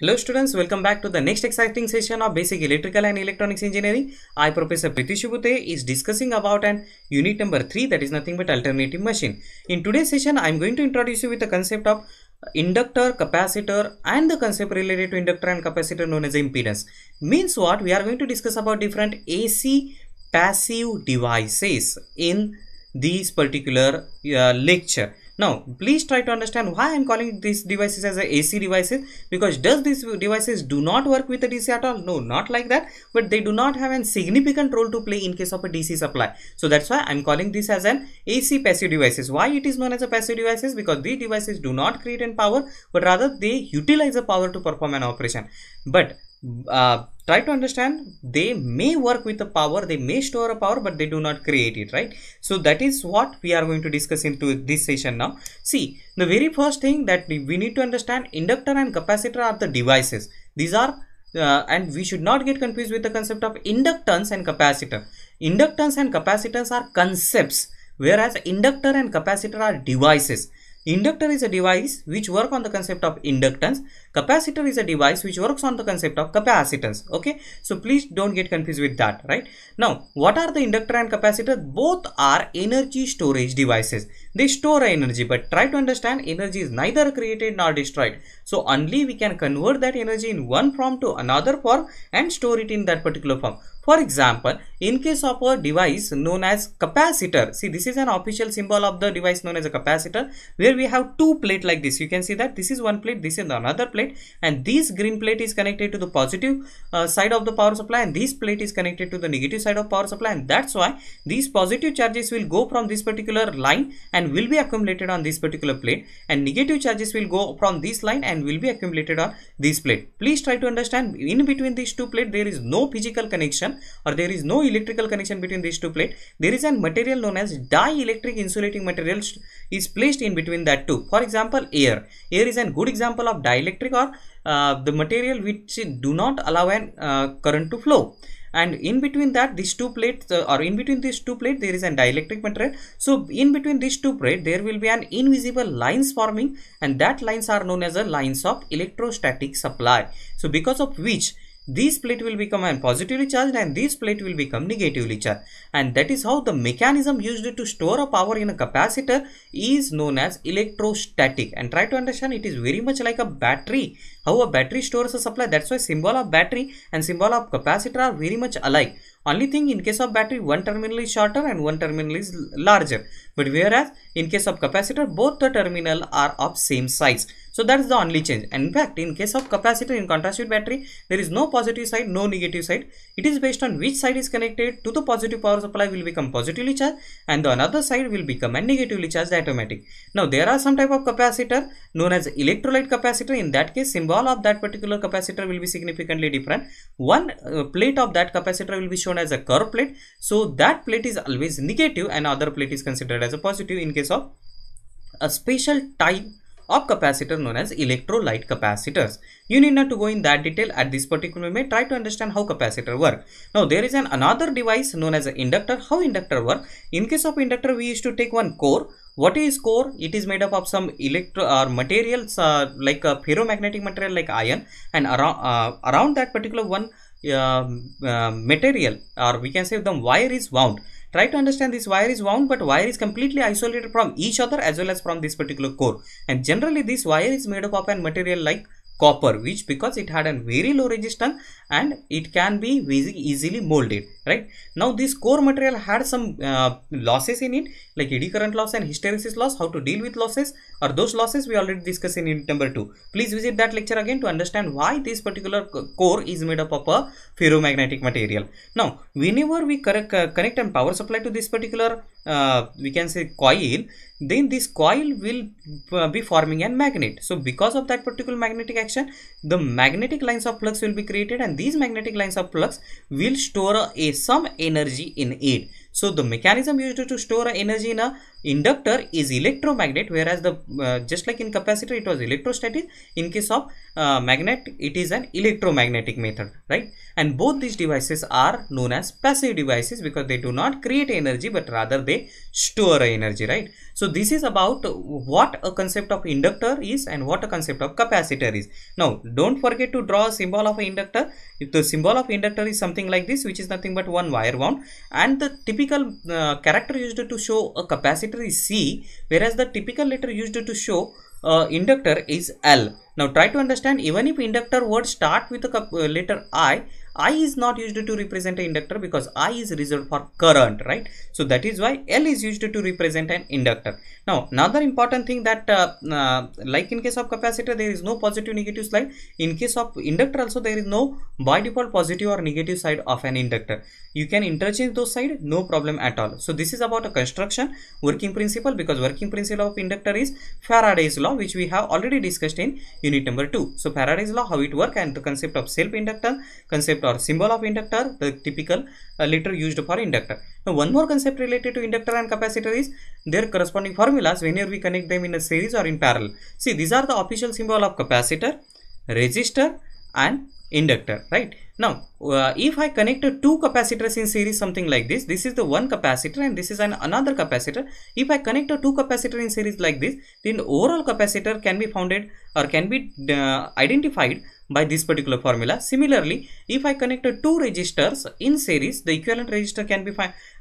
Hello students, welcome back to the next exciting session of Basic Electrical and Electronics Engineering. I Professor Pritish is discussing about an unit number 3 that is nothing but alternative machine. In today's session, I am going to introduce you with the concept of inductor, capacitor and the concept related to inductor and capacitor known as impedance. Means what? We are going to discuss about different AC passive devices in this particular uh, lecture now please try to understand why i'm calling these devices as ac devices because does these devices do not work with the dc at all no not like that but they do not have a significant role to play in case of a dc supply so that's why i'm calling this as an ac passive devices why it is known as a passive devices because these devices do not create any power but rather they utilize the power to perform an operation but uh, try to understand they may work with the power they may store a power but they do not create it right so that is what we are going to discuss into this session now see the very first thing that we need to understand inductor and capacitor are the devices these are uh, and we should not get confused with the concept of inductance and capacitor inductance and capacitance are concepts whereas inductor and capacitor are devices Inductor is a device which work on the concept of inductance. Capacitor is a device which works on the concept of capacitance. Okay. So please don't get confused with that. Right. Now what are the inductor and capacitor? Both are energy storage devices they store energy but try to understand energy is neither created nor destroyed so only we can convert that energy in one form to another form and store it in that particular form for example, in case of a device known as capacitor, see this is an official symbol of the device known as a capacitor where we have two plate like this. You can see that this is one plate, this is another plate and this green plate is connected to the positive uh, side of the power supply and this plate is connected to the negative side of power supply and that's why these positive charges will go from this particular line and and will be accumulated on this particular plate, and negative charges will go from this line and will be accumulated on this plate. Please try to understand in between these two plates there is no physical connection or there is no electrical connection between these two plates. There is a material known as dielectric insulating material is placed in between that two. For example air. Air is a good example of dielectric or uh, the material which do not allow an uh, current to flow and in between that these two plates uh, or in between these two plates there is a dielectric material so in between these two plates there will be an invisible lines forming and that lines are known as the lines of electrostatic supply so because of which this plate will become and positively charged and this plate will become negatively charged. And that is how the mechanism used to store a power in a capacitor is known as electrostatic. And try to understand it is very much like a battery. How a battery stores a supply. That's why symbol of battery and symbol of capacitor are very much alike. Only thing in case of battery one terminal is shorter and one terminal is larger. But whereas in case of capacitor both the terminal are of same size. So that's the only change. And in fact, in case of capacitor in contrast with battery, there is no positive side, no negative side. It is based on which side is connected to the positive power supply will become positively charged and the another side will become a negatively charged automatic. Now there are some type of capacitor known as electrolyte capacitor. In that case, symbol of that particular capacitor will be significantly different. One uh, plate of that capacitor will be shown as a curve plate. So that plate is always negative and other plate is considered as a positive in case of a special type of capacitor known as electrolyte capacitors. You need not to go in that detail at this particular moment. Try to understand how capacitor work. Now there is an another device known as inductor. How inductor work? In case of inductor we used to take one core what is core it is made up of some electro or uh, materials uh, like a ferromagnetic material like iron and around uh, around that particular one um, uh, material or we can say the wire is wound Try to understand this wire is wound but wire is completely isolated from each other as well as from this particular core. And generally this wire is made up of a material like copper which because it had a very low resistance and it can be easily molded right now this core material had some uh, losses in it like eddy current loss and hysteresis loss how to deal with losses or those losses we already discussed in unit number 2 please visit that lecture again to understand why this particular core is made up of a ferromagnetic material now whenever we correct, uh, connect a power supply to this particular uh, we can say coil then this coil will uh, be forming a magnet so because of that particular magnetic the magnetic lines of flux will be created and these magnetic lines of flux will store a some energy in it so the mechanism used to store energy in a inductor is electromagnet whereas the uh, just like in capacitor it was electrostatic in case of uh, magnet it is an electromagnetic method right and both these devices are known as passive devices because they do not create energy but rather they store energy right so this is about what a concept of inductor is and what a concept of capacitor is now don't forget to draw a symbol of an inductor if the symbol of inductor is something like this which is nothing but one wire wound and the typical typical uh, character used to show a capacitor is C, whereas the typical letter used to show uh, inductor is L. Now try to understand even if inductor word start with the uh, letter I, I is not used to represent an inductor because I is reserved for current, right? So that is why L is used to represent an inductor. Now another important thing that uh, uh, like in case of capacitor there is no positive negative side. In case of inductor also there is no by default positive or negative side of an inductor. You can interchange those side no problem at all. So this is about a construction working principle because working principle of inductor is Faraday's law which we have already discussed in unit number 2 so Faraday's law how it work and the concept of self inductor concept or symbol of inductor the typical uh, letter used for inductor now one more concept related to inductor and capacitor is their corresponding formulas whenever we connect them in a series or in parallel see these are the official symbol of capacitor resistor and inductor right now, uh, if I connect two capacitors in series, something like this, this is the one capacitor and this is an another capacitor. If I connect two capacitor in series like this, then overall capacitor can be founded or can be uh, identified by this particular formula. Similarly, if I connect two registers in series, the equivalent resistor can be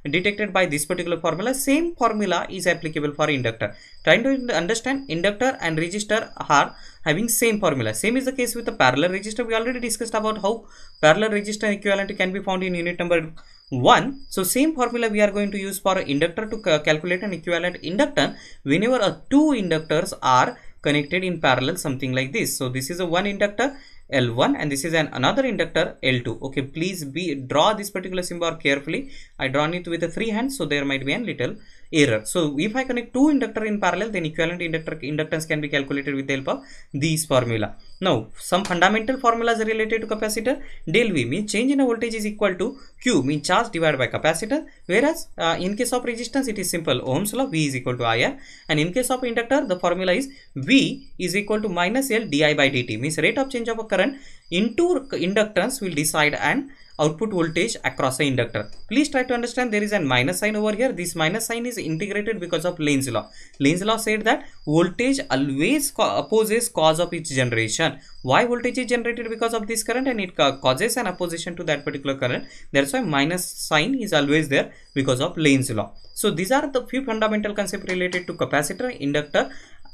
detected by this particular formula. Same formula is applicable for inductor. Trying to understand inductor and resistor are having same formula. Same is the case with the parallel resistor. We already discussed about how parallel resistor equivalent can be found in unit number 1 so same formula we are going to use for inductor to calculate an equivalent inductance whenever two inductors are connected in parallel something like this so this is a one inductor L1 and this is an another inductor L2. Okay, please be draw this particular symbol carefully. I drawn it with a three hands, so there might be a little error. So if I connect two inductor in parallel, then equivalent inductor inductance can be calculated with the help of this formula. Now, some fundamental formulas related to capacitor. Del V means change in a voltage is equal to Q means charge divided by capacitor. Whereas, uh, in case of resistance, it is simple Ohm's law V is equal to IR. And in case of inductor, the formula is V is equal to minus L di by dt means rate of change of current into inductance will decide and output voltage across the inductor. Please try to understand there is a minus sign over here. This minus sign is integrated because of Lane's law. Lane's law said that voltage always opposes cause of its generation. Why voltage is generated because of this current and it causes an opposition to that particular current. That's why minus sign is always there because of Lane's law. So these are the few fundamental concepts related to capacitor, inductor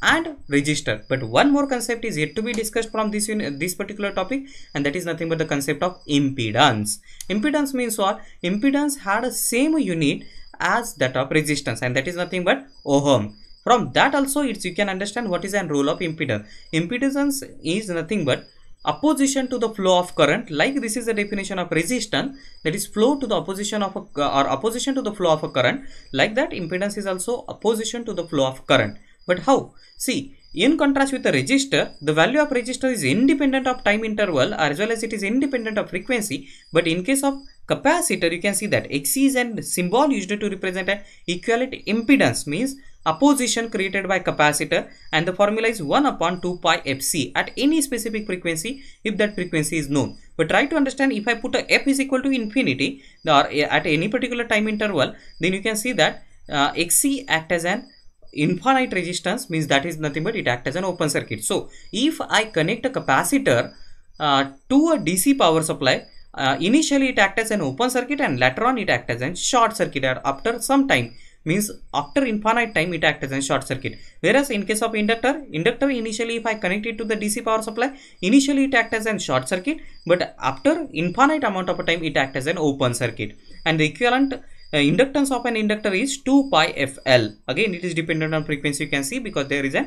and register but one more concept is yet to be discussed from this this particular topic and that is nothing but the concept of impedance impedance means what impedance had a same unit as that of resistance and that is nothing but ohm from that also it's you can understand what is an role of impedance impedance is nothing but opposition to the flow of current like this is the definition of resistance that is flow to the opposition of a, or opposition to the flow of a current like that impedance is also opposition to the flow of current but how? See, in contrast with the register, the value of register is independent of time interval as well as it is independent of frequency. But in case of capacitor, you can see that X is a symbol used to represent an equivalent impedance means opposition created by capacitor and the formula is 1 upon 2 pi fc at any specific frequency if that frequency is known. But try to understand if I put a f is equal to infinity or at any particular time interval, then you can see that uh, xc act as an infinite resistance means that is nothing but it acts as an open circuit. So if I connect a capacitor uh, to a DC power supply, uh, initially it acts as an open circuit and later on it acts as a short circuit or after some time means after infinite time it acts as a short circuit whereas in case of inductor inductor initially if i connect it to the dc power supply initially it acts as a short circuit but after infinite amount of time it acts as an open circuit and the equivalent uh, inductance of an inductor is 2 pi fl again it is dependent on frequency you can see because there is a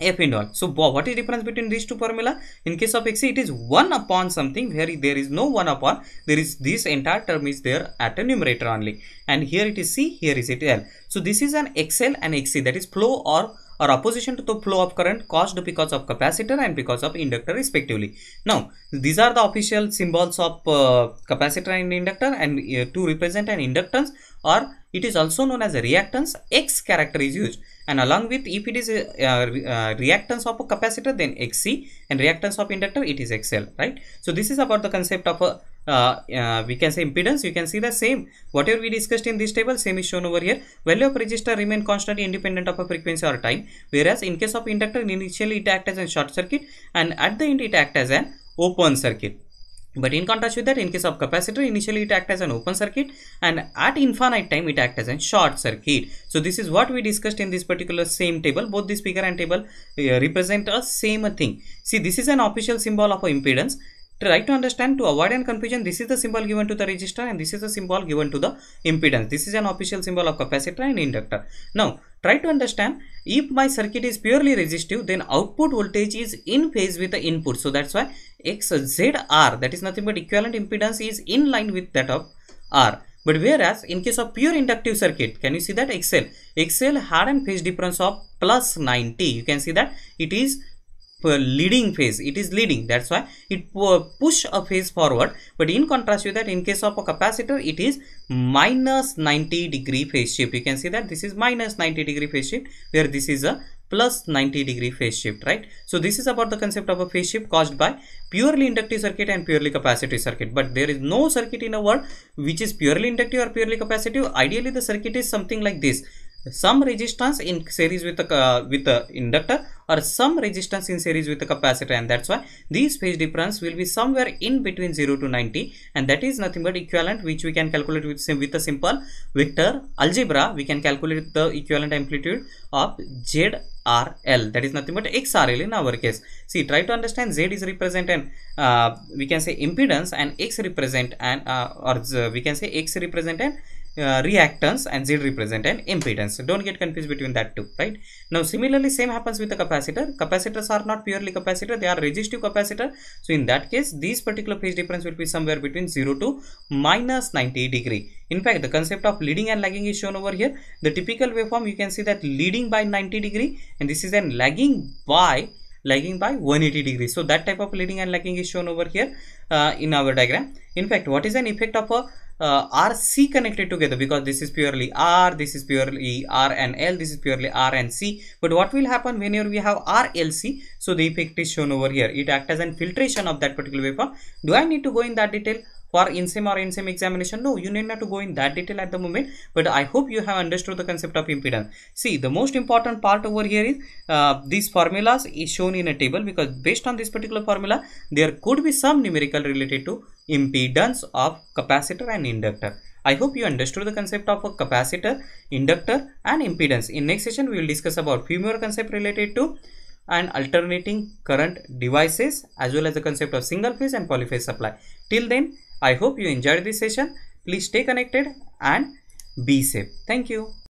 f involved. all. So what is difference between these two formula? In case of xc, it is 1 upon something where there is no 1 upon. There is this entire term is there at a numerator only. And here it is c, here is it l. So this is an xl and xc that is flow or or opposition to the flow of current caused because of capacitor and because of inductor respectively. Now, these are the official symbols of uh, capacitor and inductor and uh, to represent an inductance or it is also known as a reactance X character is used and along with if it is a, reactance of a capacitor then XC and reactance of inductor it is XL right. So, this is about the concept of a uh, uh, we can say impedance you can see the same whatever we discussed in this table same is shown over here value of resistor remain constant independent of a frequency or time whereas in case of inductor initially it acts as a short circuit and at the end it acts as an open circuit but in contrast with that in case of capacitor initially it acts as an open circuit and at infinite time it acts as a short circuit so this is what we discussed in this particular same table both this figure and table uh, represent a same thing see this is an official symbol of impedance Try to understand to avoid any confusion this is the symbol given to the resistor and this is the symbol given to the impedance. This is an official symbol of capacitor and inductor. Now try to understand if my circuit is purely resistive then output voltage is in phase with the input. So that's why XZR that is nothing but equivalent impedance is in line with that of R. But whereas in case of pure inductive circuit, can you see that XL? XL had an phase difference of plus 90. You can see that it is leading phase it is leading that's why it push a phase forward but in contrast with that in case of a capacitor it is minus 90 degree phase shift you can see that this is minus 90 degree phase shift where this is a plus 90 degree phase shift right so this is about the concept of a phase shift caused by purely inductive circuit and purely capacitive circuit but there is no circuit in a world which is purely inductive or purely capacitive ideally the circuit is something like this some resistance in series with the uh, with the inductor or some resistance in series with the capacitor and that's why these phase difference will be somewhere in between 0 to 90 and that is nothing but equivalent which we can calculate with with a simple vector algebra we can calculate the equivalent amplitude of z R L that is nothing but XRL in our case. See try to understand Z is represent and uh, we can say impedance and X represent and uh, or we can say X represent and. Uh, reactance and Z represent an impedance. don't get confused between that two, right? Now similarly same happens with the capacitor. Capacitors are not purely capacitor, they are resistive capacitor. So in that case, this particular phase difference will be somewhere between 0 to minus 90 degree. In fact, the concept of leading and lagging is shown over here. The typical waveform you can see that leading by 90 degree and this is then lagging by lagging by 180 degrees. So that type of leading and lagging is shown over here uh, in our diagram. In fact, what is an effect of a uh, are C connected together because this is purely R, this is purely R and L, this is purely R and C. But what will happen whenever we have RLC? So the effect is shown over here. It acts as an filtration of that particular waveform. Do I need to go in that detail? for INSEM or INSEM examination. No, you need not to go in that detail at the moment, but I hope you have understood the concept of impedance. See, the most important part over here is uh, these formulas is shown in a table because based on this particular formula, there could be some numerical related to impedance of capacitor and inductor. I hope you understood the concept of a capacitor, inductor and impedance. In next session, we will discuss about few more concept related to and alternating current devices as well as the concept of single phase and polyphase supply. Till then, I hope you enjoyed this session. Please stay connected and be safe. Thank you.